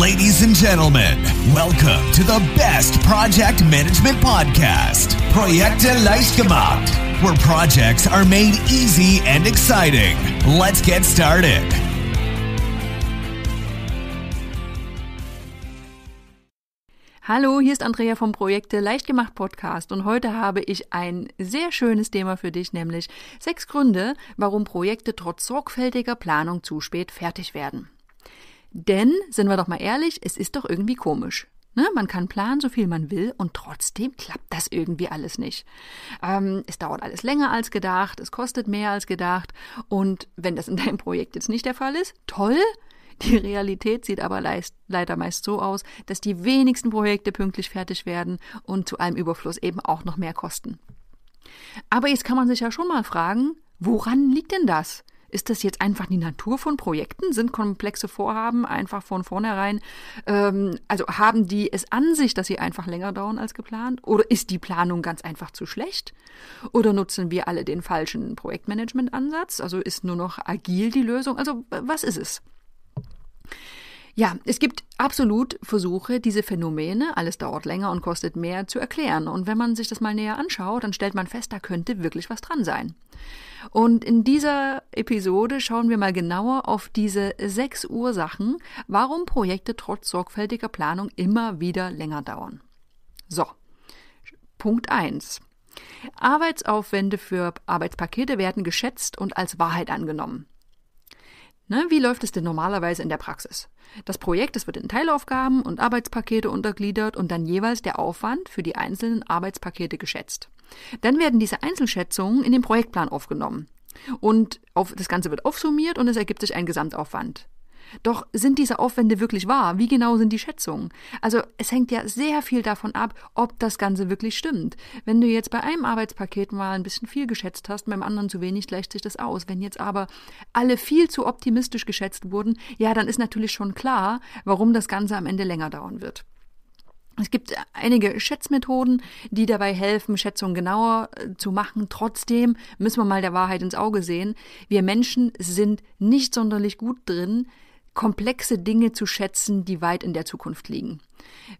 Ladies and gentlemen, welcome to the best project management podcast, Projekte leicht gemacht, where projects are made easy and exciting. Let's get started. Hallo, hier ist Andrea vom Projekte Leichtgemacht Podcast und heute habe ich ein sehr schönes Thema für dich, nämlich sechs Gründe, warum Projekte trotz sorgfältiger Planung zu spät fertig werden. Denn, sind wir doch mal ehrlich, es ist doch irgendwie komisch. Ne? Man kann planen, so viel man will, und trotzdem klappt das irgendwie alles nicht. Ähm, es dauert alles länger als gedacht, es kostet mehr als gedacht. Und wenn das in deinem Projekt jetzt nicht der Fall ist, toll. Die Realität sieht aber leist, leider meist so aus, dass die wenigsten Projekte pünktlich fertig werden und zu allem Überfluss eben auch noch mehr kosten. Aber jetzt kann man sich ja schon mal fragen, woran liegt denn das? Ist das jetzt einfach die Natur von Projekten? Sind komplexe Vorhaben einfach von vornherein, ähm, also haben die es an sich, dass sie einfach länger dauern als geplant? Oder ist die Planung ganz einfach zu schlecht? Oder nutzen wir alle den falschen Projektmanagement-Ansatz? Also ist nur noch agil die Lösung? Also was ist es? Ja, es gibt absolut Versuche, diese Phänomene, alles dauert länger und kostet mehr, zu erklären. Und wenn man sich das mal näher anschaut, dann stellt man fest, da könnte wirklich was dran sein. Und in dieser Episode schauen wir mal genauer auf diese sechs Ursachen, warum Projekte trotz sorgfältiger Planung immer wieder länger dauern. So, Punkt eins: Arbeitsaufwände für Arbeitspakete werden geschätzt und als Wahrheit angenommen. Ne, wie läuft es denn normalerweise in der Praxis? Das Projekt, das wird in Teilaufgaben und Arbeitspakete untergliedert und dann jeweils der Aufwand für die einzelnen Arbeitspakete geschätzt. Dann werden diese Einzelschätzungen in den Projektplan aufgenommen. Und auf, das Ganze wird aufsummiert und es ergibt sich ein Gesamtaufwand. Doch sind diese Aufwände wirklich wahr? Wie genau sind die Schätzungen? Also es hängt ja sehr viel davon ab, ob das Ganze wirklich stimmt. Wenn du jetzt bei einem Arbeitspaket mal ein bisschen viel geschätzt hast, beim anderen zu wenig, gleicht sich das aus. Wenn jetzt aber alle viel zu optimistisch geschätzt wurden, ja, dann ist natürlich schon klar, warum das Ganze am Ende länger dauern wird. Es gibt einige Schätzmethoden, die dabei helfen, Schätzungen genauer äh, zu machen. Trotzdem müssen wir mal der Wahrheit ins Auge sehen. Wir Menschen sind nicht sonderlich gut drin, komplexe Dinge zu schätzen, die weit in der Zukunft liegen.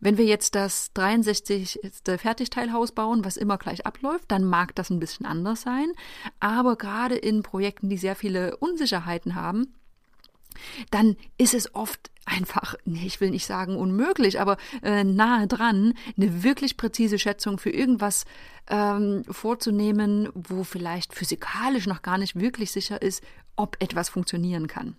Wenn wir jetzt das 63. Fertigteilhaus bauen, was immer gleich abläuft, dann mag das ein bisschen anders sein. Aber gerade in Projekten, die sehr viele Unsicherheiten haben, dann ist es oft einfach, ich will nicht sagen unmöglich, aber äh, nahe dran, eine wirklich präzise Schätzung für irgendwas ähm, vorzunehmen, wo vielleicht physikalisch noch gar nicht wirklich sicher ist, ob etwas funktionieren kann.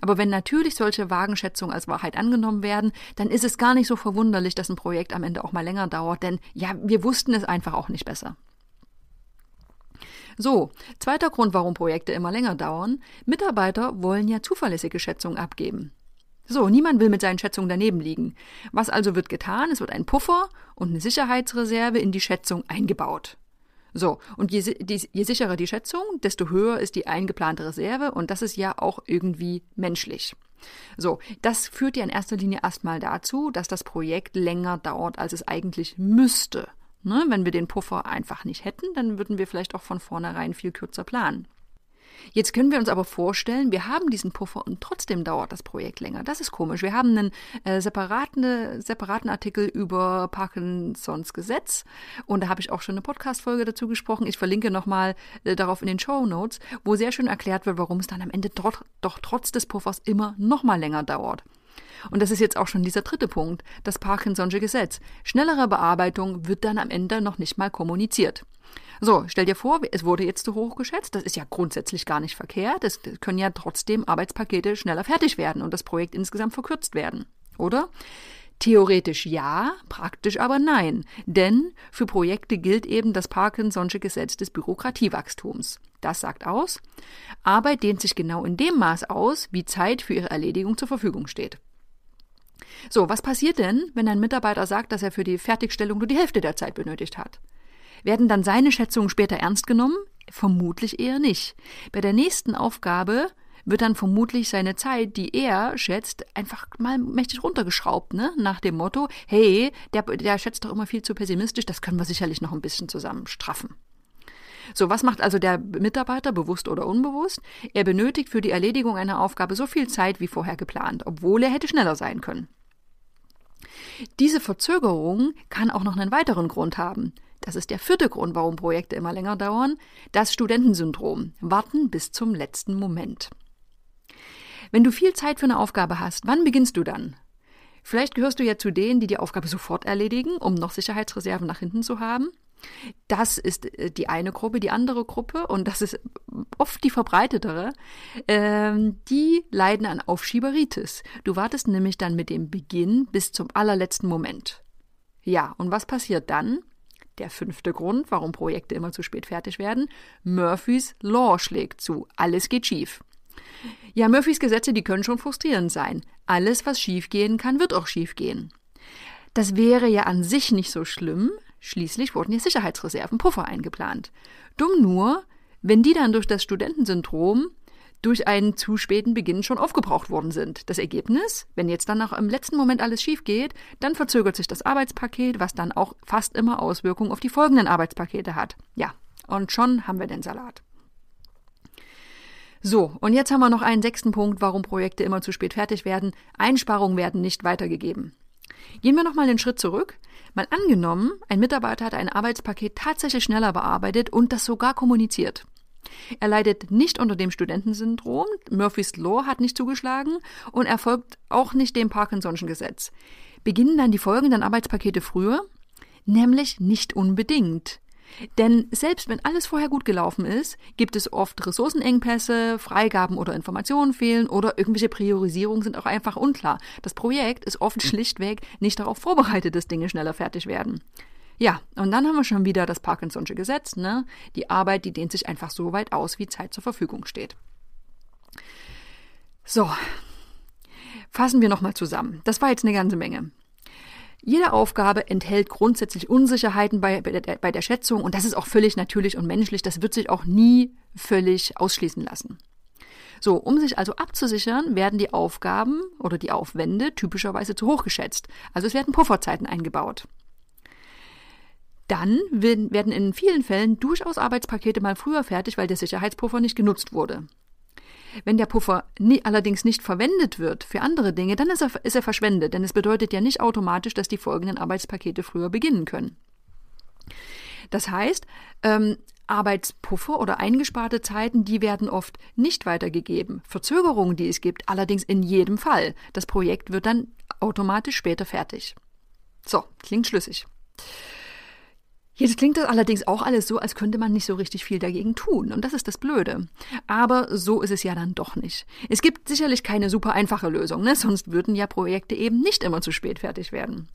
Aber wenn natürlich solche Wagenschätzungen als Wahrheit angenommen werden, dann ist es gar nicht so verwunderlich, dass ein Projekt am Ende auch mal länger dauert, denn ja, wir wussten es einfach auch nicht besser. So, zweiter Grund, warum Projekte immer länger dauern. Mitarbeiter wollen ja zuverlässige Schätzungen abgeben. So, niemand will mit seinen Schätzungen daneben liegen. Was also wird getan? Es wird ein Puffer und eine Sicherheitsreserve in die Schätzung eingebaut. So, und je, die, je, sicherer die Schätzung, desto höher ist die eingeplante Reserve und das ist ja auch irgendwie menschlich. So, das führt ja in erster Linie erstmal dazu, dass das Projekt länger dauert, als es eigentlich müsste. Ne? Wenn wir den Puffer einfach nicht hätten, dann würden wir vielleicht auch von vornherein viel kürzer planen. Jetzt können wir uns aber vorstellen, wir haben diesen Puffer und trotzdem dauert das Projekt länger. Das ist komisch. Wir haben einen äh, separaten, separaten Artikel über Parkinsons Gesetz und da habe ich auch schon eine Podcast-Folge dazu gesprochen. Ich verlinke nochmal äh, darauf in den Show Notes, wo sehr schön erklärt wird, warum es dann am Ende doch, doch trotz des Puffers immer nochmal länger dauert. Und das ist jetzt auch schon dieser dritte Punkt, das Parkinson'sche Gesetz. Schnellere Bearbeitung wird dann am Ende noch nicht mal kommuniziert. So, stell dir vor, es wurde jetzt zu hoch geschätzt. Das ist ja grundsätzlich gar nicht verkehrt. Es können ja trotzdem Arbeitspakete schneller fertig werden und das Projekt insgesamt verkürzt werden, oder? Theoretisch ja, praktisch aber nein, denn für Projekte gilt eben das Parkinson'sche Gesetz des Bürokratiewachstums. Das sagt aus, Arbeit dehnt sich genau in dem Maß aus, wie Zeit für ihre Erledigung zur Verfügung steht. So, was passiert denn, wenn ein Mitarbeiter sagt, dass er für die Fertigstellung nur die Hälfte der Zeit benötigt hat? Werden dann seine Schätzungen später ernst genommen? Vermutlich eher nicht. Bei der nächsten Aufgabe wird dann vermutlich seine Zeit, die er schätzt, einfach mal mächtig runtergeschraubt, ne? Nach dem Motto, hey, der, der schätzt doch immer viel zu pessimistisch, das können wir sicherlich noch ein bisschen zusammen straffen. So, was macht also der Mitarbeiter, bewusst oder unbewusst? Er benötigt für die Erledigung einer Aufgabe so viel Zeit wie vorher geplant, obwohl er hätte schneller sein können. Diese Verzögerung kann auch noch einen weiteren Grund haben das ist der vierte Grund, warum Projekte immer länger dauern, das Studentensyndrom, warten bis zum letzten Moment. Wenn du viel Zeit für eine Aufgabe hast, wann beginnst du dann? Vielleicht gehörst du ja zu denen, die die Aufgabe sofort erledigen, um noch Sicherheitsreserven nach hinten zu haben. Das ist äh, die eine Gruppe, die andere Gruppe, und das ist oft die verbreitetere, ähm, die leiden an Aufschieberitis. Du wartest nämlich dann mit dem Beginn bis zum allerletzten Moment. Ja, und was passiert dann? Der fünfte Grund, warum Projekte immer zu spät fertig werden, Murphys Law schlägt zu. Alles geht schief. Ja, Murphys Gesetze, die können schon frustrierend sein. Alles, was schiefgehen kann, wird auch schiefgehen. Das wäre ja an sich nicht so schlimm. Schließlich wurden hier Sicherheitsreserven, Puffer eingeplant. Dumm nur, wenn die dann durch das Studentensyndrom durch einen zu späten Beginn schon aufgebraucht worden sind. Das Ergebnis, wenn jetzt dann noch im letzten Moment alles schief geht, dann verzögert sich das Arbeitspaket, was dann auch fast immer Auswirkungen auf die folgenden Arbeitspakete hat. Ja, und schon haben wir den Salat. So, und jetzt haben wir noch einen sechsten Punkt, warum Projekte immer zu spät fertig werden. Einsparungen werden nicht weitergegeben. Gehen wir nochmal den Schritt zurück. Mal angenommen, ein Mitarbeiter hat ein Arbeitspaket tatsächlich schneller bearbeitet und das sogar kommuniziert. Er leidet nicht unter dem Studentensyndrom, Murphys Law hat nicht zugeschlagen und er folgt auch nicht dem Parkinson'schen Gesetz. Beginnen dann die folgenden Arbeitspakete früher? Nämlich nicht unbedingt. Denn selbst wenn alles vorher gut gelaufen ist, gibt es oft Ressourcenengpässe, Freigaben oder Informationen fehlen oder irgendwelche Priorisierungen sind auch einfach unklar. Das Projekt ist oft hm. schlichtweg nicht darauf vorbereitet, dass Dinge schneller fertig werden. Ja, und dann haben wir schon wieder das Parkinson'sche Gesetz, ne? Die Arbeit, die dehnt sich einfach so weit aus, wie Zeit zur Verfügung steht. So, fassen wir nochmal zusammen. Das war jetzt eine ganze Menge. Jede Aufgabe enthält grundsätzlich Unsicherheiten bei, bei, der, bei der Schätzung und das ist auch völlig natürlich und menschlich. Das wird sich auch nie völlig ausschließen lassen. So, um sich also abzusichern, werden die Aufgaben oder die Aufwände typischerweise zu hoch geschätzt. Also es werden Pufferzeiten eingebaut dann werden in vielen Fällen durchaus Arbeitspakete mal früher fertig, weil der Sicherheitspuffer nicht genutzt wurde. Wenn der Puffer nie, allerdings nicht verwendet wird für andere Dinge, dann ist er, ist er verschwendet, denn es bedeutet ja nicht automatisch, dass die folgenden Arbeitspakete früher beginnen können. Das heißt, ähm, Arbeitspuffer oder eingesparte Zeiten, die werden oft nicht weitergegeben. Verzögerungen, die es gibt, allerdings in jedem Fall. Das Projekt wird dann automatisch später fertig. So, klingt schlüssig. Jetzt klingt das allerdings auch alles so, als könnte man nicht so richtig viel dagegen tun. Und das ist das Blöde. Aber so ist es ja dann doch nicht. Es gibt sicherlich keine super einfache Lösung, ne? sonst würden ja Projekte eben nicht immer zu spät fertig werden.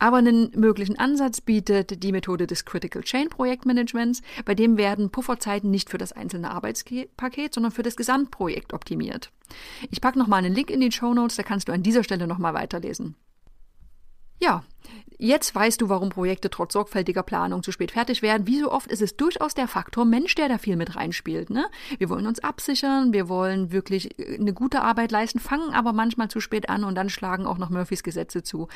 Aber einen möglichen Ansatz bietet die Methode des Critical Chain Projektmanagements, bei dem werden Pufferzeiten nicht für das einzelne Arbeitspaket, sondern für das Gesamtprojekt optimiert. Ich packe nochmal einen Link in die Show Notes, da kannst du an dieser Stelle nochmal weiterlesen. Ja, Jetzt weißt du, warum Projekte trotz sorgfältiger Planung zu spät fertig werden. Wie so oft ist es durchaus der Faktor Mensch, der da viel mit reinspielt. Ne? Wir wollen uns absichern, wir wollen wirklich äh, eine gute Arbeit leisten, fangen aber manchmal zu spät an und dann schlagen auch noch Murphys Gesetze zu.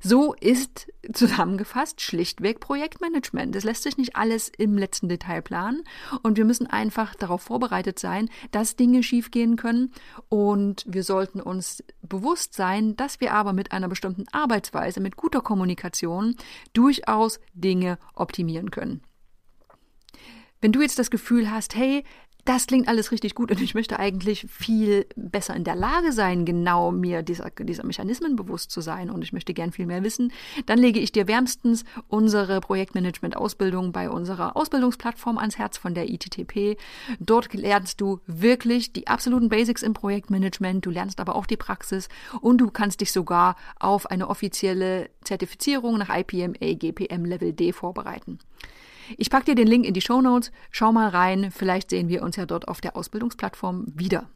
So ist zusammengefasst schlichtweg Projektmanagement. Es lässt sich nicht alles im letzten Detail planen und wir müssen einfach darauf vorbereitet sein, dass Dinge schiefgehen können und wir sollten uns bewusst sein, dass wir aber mit einer bestimmten Arbeitsweise, mit guter Kommunikation durchaus Dinge optimieren können. Wenn du jetzt das Gefühl hast, hey, das klingt alles richtig gut und ich möchte eigentlich viel besser in der Lage sein, genau mir dieser, dieser Mechanismen bewusst zu sein und ich möchte gern viel mehr wissen, dann lege ich dir wärmstens unsere Projektmanagement-Ausbildung bei unserer Ausbildungsplattform ans Herz von der ITTP. Dort lernst du wirklich die absoluten Basics im Projektmanagement, du lernst aber auch die Praxis und du kannst dich sogar auf eine offizielle Zertifizierung nach IPMA GPM Level D vorbereiten. Ich packe dir den Link in die Show Notes. Schau mal rein. Vielleicht sehen wir uns ja dort auf der Ausbildungsplattform wieder.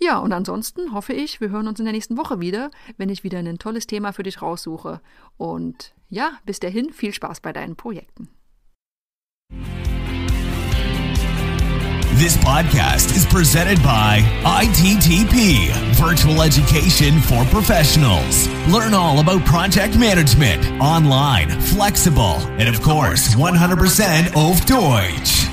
Ja, und ansonsten hoffe ich, wir hören uns in der nächsten Woche wieder, wenn ich wieder ein tolles Thema für dich raussuche. Und ja, bis dahin viel Spaß bei deinen Projekten. This podcast is presented by ITTP, Virtual Education for Professionals. Learn all about project management, online, flexible, and of course, 100% auf Deutsch.